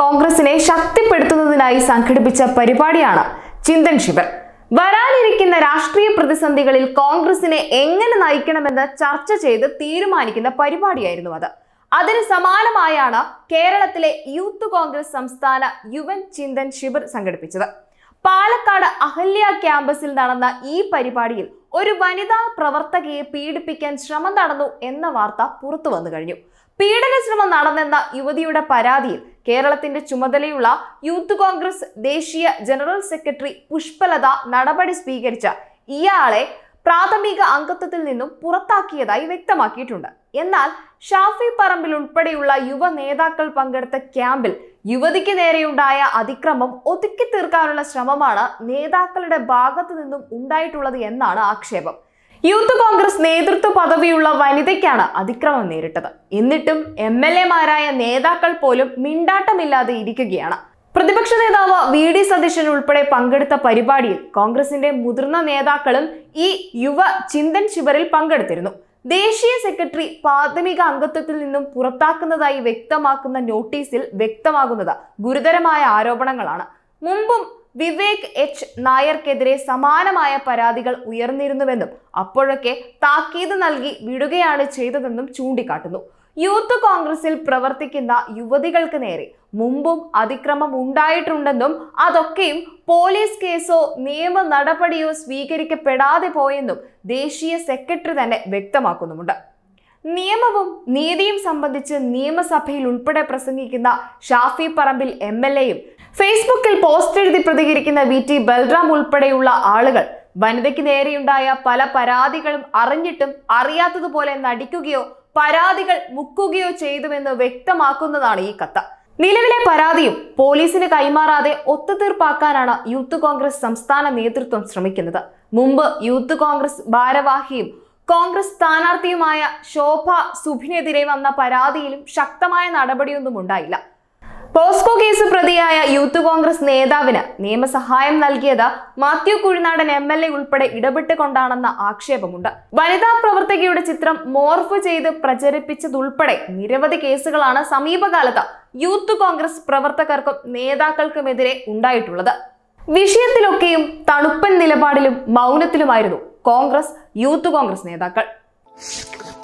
കോൺഗ്രസിനെ ശക്തിപ്പെടുത്തുന്നതിനായി സംഘടിപ്പിച്ച പരിപാടിയാണ് ചിന്തൻ ശിവർ വരാനിരിക്കുന്ന രാഷ്ട്രീയ പ്രതിസന്ധികളിൽ കോൺഗ്രസിനെ എങ്ങനെ നയിക്കണമെന്ന് ചർച്ച ചെയ്ത് തീരുമാനിക്കുന്ന പരിപാടിയായിരുന്നു അത് അതിന് സമാനമായാണ് കേരളത്തിലെ യൂത്ത് കോൺഗ്രസ് സംസ്ഥാന യുവൻ ചിന്തൻ ശിബിർ സംഘടിപ്പിച്ചത് പാലക്കാട് അഹല്യ ക്യാമ്പസിൽ നടന്ന ഈ പരിപാടിയിൽ ഒരു വനിതാ പ്രവർത്തകയെ പീഡിപ്പിക്കാൻ ശ്രമം നടന്നു എന്ന വാർത്ത പുറത്തു വന്നു കഴിഞ്ഞു പീഡന ശ്രമം നടന്നെന്ന യുവതിയുടെ പരാതിയിൽ കേരളത്തിന്റെ ചുമതലയുള്ള യൂത്ത് കോൺഗ്രസ് ദേശീയ ജനറൽ സെക്രട്ടറി പുഷ്പലത നടപടി സ്വീകരിച്ച ഇയാളെ പ്രാഥമിക അംഗത്വത്തിൽ നിന്നും പുറത്താക്കിയതായി വ്യക്തമാക്കിയിട്ടുണ്ട് എന്നാൽ ഷാഫി പറമ്പിൽ ഉൾപ്പെടെയുള്ള യുവ നേതാക്കൾ പങ്കെടുത്ത ക്യാമ്പിൽ യുവതിക്ക് നേരെയുണ്ടായ അതിക്രമം ഒതുക്കി തീർക്കാനുള്ള ശ്രമമാണ് നേതാക്കളുടെ ഭാഗത്തു നിന്നും ഉണ്ടായിട്ടുള്ളത് എന്നാണ് ആക്ഷേപം യൂത്ത് കോൺഗ്രസ് നേതൃത്വ പദവിയുള്ള വനിതയ്ക്കാണ് അതിക്രമം നേരിട്ടത് എന്നിട്ടും എം എൽ എമാരായ നേതാക്കൾ പോലും മിണ്ടാട്ടമില്ലാതെ ഇരിക്കുകയാണ് പ്രതിപക്ഷ നേതാവ് വി ഡി സതീശൻ ഉൾപ്പെടെ പങ്കെടുത്ത പരിപാടിയിൽ കോൺഗ്രസിന്റെ മുതിർന്ന നേതാക്കളും ഈ യുവ ചിന്തൻ ശിബിറിൽ പങ്കെടുത്തിരുന്നു ദേശീയ സെക്രട്ടറി പ്രാഥമിക അംഗത്വത്തിൽ നിന്നും പുറത്താക്കുന്നതായി വ്യക്തമാക്കുന്ന നോട്ടീസിൽ വ്യക്തമാകുന്നത് ഗുരുതരമായ ആരോപണങ്ങളാണ് മുമ്പും വിവേക് എച്ച് നായർക്കെതിരെ സമാനമായ പരാതികൾ ഉയർന്നിരുന്നുവെന്നും അപ്പോഴൊക്കെ താക്കീത് നൽകി വിടുകയാണ് ചെയ്തതെന്നും ചൂണ്ടിക്കാട്ടുന്നു യൂത്ത് കോൺഗ്രസിൽ പ്രവർത്തിക്കുന്ന യുവതികൾക്ക് നേരെ മുമ്പും അതിക്രമം ഉണ്ടായിട്ടുണ്ടെന്നും അതൊക്കെയും പോലീസ് കേസോ നിയമ നടപടിയോ സ്വീകരിക്കപ്പെടാതെ പോയെന്നും ദേശീയ സെക്രട്ടറി തന്നെ വ്യക്തമാക്കുന്നുമുണ്ട് നിയമവും നീതിയും സംബന്ധിച്ച് നിയമസഭയിൽ ഉൾപ്പെടെ പ്രസംഗിക്കുന്ന ഷാഫി പറമ്പിൽ എം എൽ എയും ഫേസ്ബുക്കിൽ പോസ്റ്റ് എഴുതി പ്രതികരിക്കുന്ന വി ടി ബൽറാം ഉൾപ്പെടെയുള്ള ആളുകൾ വനിതയ്ക്ക് നേരെയുണ്ടായ പല പരാതികളും അറിഞ്ഞിട്ടും അറിയാത്തതുപോലെ നടിക്കുകയോ പരാതികൾ മുക്കുകയോ ചെയ്തുവെന്ന് വ്യക്തമാക്കുന്നതാണ് ഈ കത്ത് നിലവിലെ പരാതിയും പോലീസിന് കൈമാറാതെ ഒത്തുതീർപ്പാക്കാനാണ് യൂത്ത് കോൺഗ്രസ് സംസ്ഥാന നേതൃത്വം ശ്രമിക്കുന്നത് മുമ്പ് യൂത്ത് കോൺഗ്രസ് ഭാരവാഹിയും കോൺഗ്രസ് സ്ഥാനാർത്ഥിയുമായ ശോഭ സുഭിനെതിരെ വന്ന പരാതിയിലും ശക്തമായ നടപടിയൊന്നും ഉണ്ടായില്ല പോസ്കോ കേസ് പ്രതിയായ യൂത്ത് കോൺഗ്രസ് നേതാവിന് നിയമസഹായം നൽകിയത് Mathew Kuzhinadan M L A ഉൾപ്പെടെ ഇടപെട്ടുകൊണ്ടാണെന്ന ആക്ഷേപമുണ്ട് വനിതാ പ്രവർത്തകയുടെ ചിത്രം മോർഫ് ചെയ്ത് പ്രചരിപ്പിച്ചതുൾപ്പെടെ നിരവധി കേസുകളാണ് സമീപകാലത്ത് യൂത്ത് കോൺഗ്രസ് പ്രവർത്തകർക്കും നേതാക്കൾക്കുമെതിരെ ഉണ്ടായിട്ടുള്ളത് വിഷയത്തിലൊക്കെയും തണുപ്പൻ നിലപാടിലും മൗനത്തിലുമായിരുന്നു കോൺഗ്രസ് യൂത്ത് കോൺഗ്രസ് നേതാക്കൾ